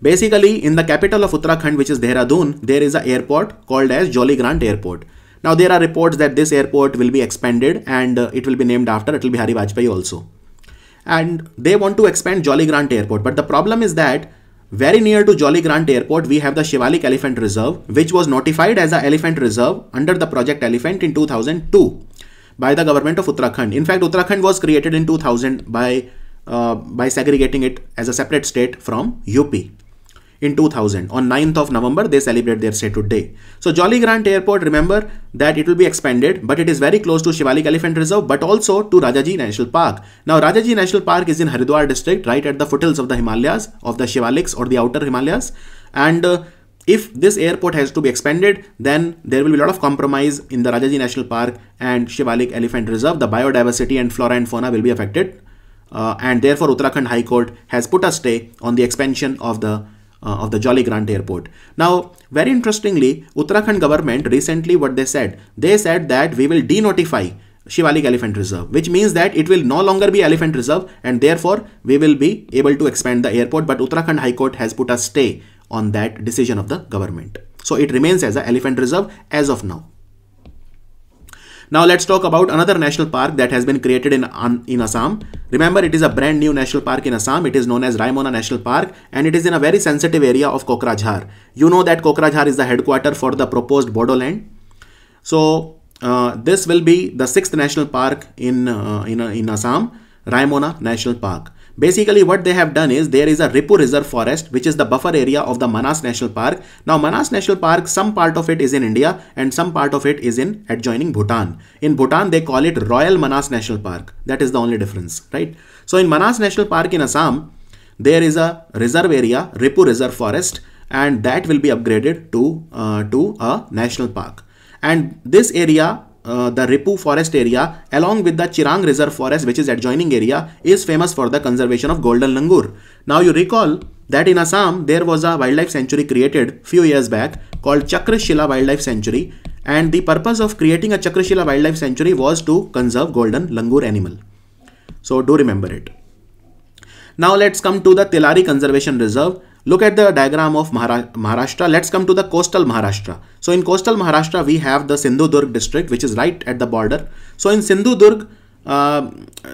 [SPEAKER 1] Basically, in the capital of Uttarakhand, which is Dehradun, there is an airport called as Jolly Grant Airport. Now, there are reports that this airport will be expanded and uh, it will be named after, it will be Hari Vajpayee also. And they want to expand Jolly Grant Airport. But the problem is that very near to Jolly Grant Airport, we have the Shivalik Elephant Reserve, which was notified as an elephant reserve under the Project Elephant in 2002 by the government of Uttarakhand. In fact, Uttarakhand was created in 2000 by, uh, by segregating it as a separate state from UP in 2000. On 9th of November, they celebrate their statehood day. So Jolly Grant Airport, remember that it will be expanded, but it is very close to Shivalik Elephant Reserve, but also to Rajaji National Park. Now, Rajaji National Park is in Haridwar district, right at the foothills of the Himalayas, of the Shivaliks or the outer Himalayas. And uh, if this airport has to be expanded, then there will be a lot of compromise in the Rajaji National Park and Shivalik Elephant Reserve. The biodiversity and flora and fauna will be affected. Uh, and therefore, Uttarakhand High Court has put a stay on the expansion of the uh, of the Jolly Grant Airport. Now, very interestingly, Uttarakhand government recently what they said, they said that we will denotify Shivalik Elephant Reserve, which means that it will no longer be Elephant Reserve and therefore we will be able to expand the airport. But Uttarakhand High Court has put a stay on that decision of the government. So it remains as an Elephant Reserve as of now. Now let's talk about another national park that has been created in, in Assam. Remember, it is a brand new national park in Assam. It is known as Raimona National Park and it is in a very sensitive area of Kokrajhar. You know that Kokrajhar is the headquarter for the proposed Bodoland. So uh, this will be the sixth national park in, uh, in, uh, in Assam, Raimona National Park. Basically what they have done is there is a Ripu Reserve Forest which is the buffer area of the Manas National Park. Now Manas National Park some part of it is in India and some part of it is in adjoining Bhutan. In Bhutan they call it Royal Manas National Park. That is the only difference right. So in Manas National Park in Assam there is a reserve area Ripu Reserve Forest and that will be upgraded to, uh, to a national park. And this area uh, the Ripu forest area along with the Chirang reserve forest which is adjoining area is famous for the conservation of golden langur. Now you recall that in Assam there was a wildlife sanctuary created few years back called Chakrashila Wildlife Sanctuary and the purpose of creating a Chakrashila Wildlife Sanctuary was to conserve golden langur animal. So do remember it. Now let's come to the Tilari Conservation Reserve Look at the diagram of Maharashtra. Let's come to the coastal Maharashtra. So in coastal Maharashtra, we have the Sindhudurg district, which is right at the border. So in Sindhudurg, uh,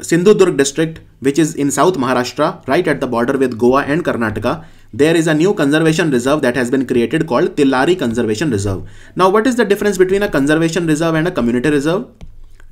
[SPEAKER 1] Sindhudurg district, which is in South Maharashtra, right at the border with Goa and Karnataka, there is a new conservation reserve that has been created called Tillari Conservation Reserve. Now, what is the difference between a conservation reserve and a community reserve?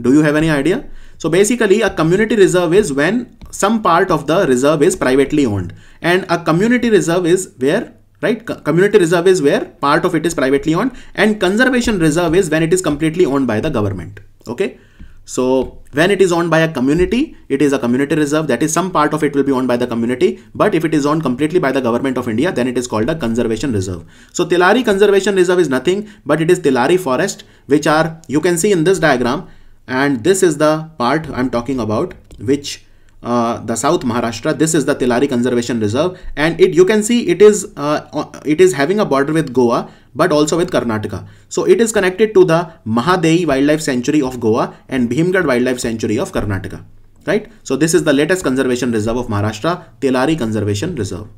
[SPEAKER 1] Do you have any idea? So basically a community reserve is when some part of the reserve is privately owned and a community reserve is where right community reserve is where part of it is privately owned and conservation reserve is when it is completely owned by the government okay so when it is owned by a community it is a community reserve that is some part of it will be owned by the community but if it is owned completely by the government of india then it is called a conservation reserve so tilari conservation reserve is nothing but it is tilari forest which are you can see in this diagram and this is the part I'm talking about which uh, the South Maharashtra. This is the Tilari Conservation Reserve, and it you can see it is uh, it is having a border with Goa, but also with Karnataka. So it is connected to the Mahadevi Wildlife Sanctuary of Goa and Bhimgad Wildlife Sanctuary of Karnataka. Right. So this is the latest conservation reserve of Maharashtra, Tilari Conservation Reserve.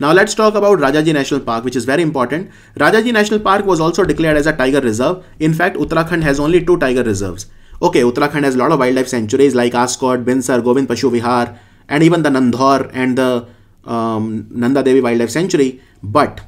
[SPEAKER 1] Now let's talk about Rajaji National Park, which is very important. Rajaji National Park was also declared as a tiger reserve. In fact, Uttarakhand has only two tiger reserves. Okay, Uttarakhand has a lot of wildlife sanctuaries like Ascot, Binsar, Govind Pashu Vihar, and even the Nandhor and the um, Nanda Devi Wildlife Sanctuary. But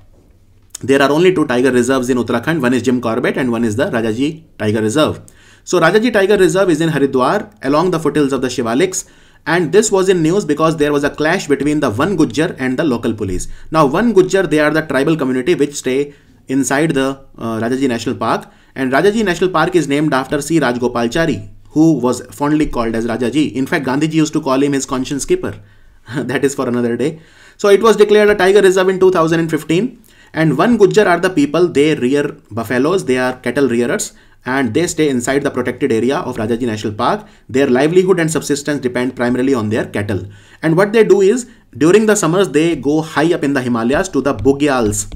[SPEAKER 1] there are only two tiger reserves in Uttarakhand. One is Jim Corbett and one is the Rajaji Tiger Reserve. So Rajaji Tiger Reserve is in Haridwar along the foothills of the Shivaliks and this was in news because there was a clash between the one Gujjar and the local police. Now one Gujjar they are the tribal community which stay inside the uh, Rajaji National Park and Rajaji National Park is named after C. Chari, who was fondly called as Rajaji. In fact Gandhiji used to call him his conscience keeper. (laughs) that is for another day. So it was declared a tiger reserve in 2015 and one Gujjar are the people they rear buffaloes they are cattle rearers and they stay inside the protected area of Rajaji National Park. Their livelihood and subsistence depend primarily on their cattle. And what they do is, during the summers, they go high up in the Himalayas to the Bugyals.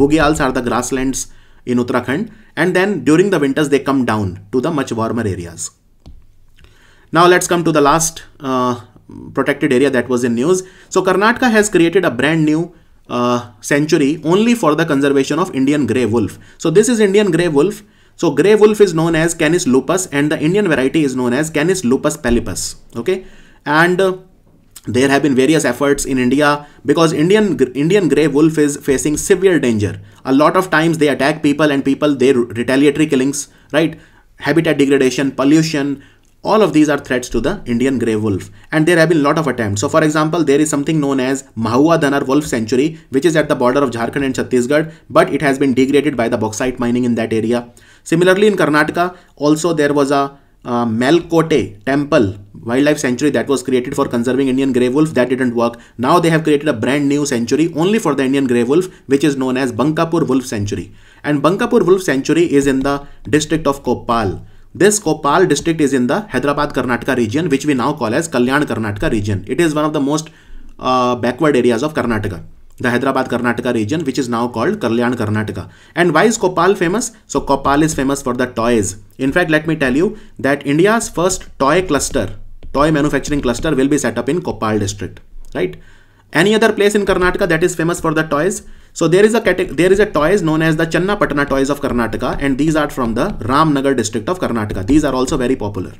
[SPEAKER 1] Bugyals are the grasslands in Uttarakhand. And then during the winters, they come down to the much warmer areas. Now let's come to the last uh, protected area that was in news. So Karnataka has created a brand new uh, sanctuary only for the conservation of Indian grey wolf. So this is Indian grey wolf so grey wolf is known as Canis lupus and the Indian variety is known as Canis lupus pallidus. Okay. And uh, there have been various efforts in India because Indian Indian grey wolf is facing severe danger. A lot of times they attack people and people they retaliatory killings, right? Habitat degradation, pollution, all of these are threats to the Indian grey wolf and there have been a lot of attempts. So for example, there is something known as Mahua Dhanar Wolf Sanctuary which is at the border of Jharkhand and Chhattisgarh but it has been degraded by the bauxite mining in that area. Similarly, in Karnataka, also there was a uh, Malkote temple wildlife sanctuary that was created for conserving Indian grey wolf that didn't work. Now they have created a brand new sanctuary only for the Indian grey wolf which is known as Bankapur Wolf Sanctuary. And Bankapur Wolf Sanctuary is in the district of Kopal. This Kopal district is in the Hyderabad Karnataka region which we now call as Kalyan Karnataka region. It is one of the most uh, backward areas of Karnataka the Hyderabad Karnataka region, which is now called Kalyan Karnataka. And why is Kopal famous? So Kopal is famous for the toys. In fact, let me tell you that India's first toy cluster, toy manufacturing cluster will be set up in Kopal district, right? Any other place in Karnataka that is famous for the toys? So there is a there is a toys known as the Patna toys of Karnataka and these are from the Ramnagar district of Karnataka. These are also very popular.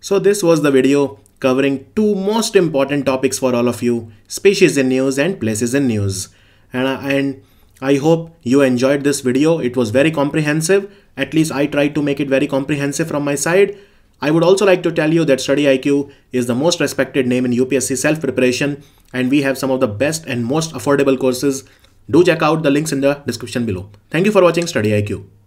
[SPEAKER 1] So this was the video covering two most important topics for all of you, species in news and places in news. And, and I hope you enjoyed this video. It was very comprehensive. At least I tried to make it very comprehensive from my side. I would also like to tell you that StudyIQ is the most respected name in UPSC self-preparation and we have some of the best and most affordable courses. Do check out the links in the description below. Thank you for watching StudyIQ.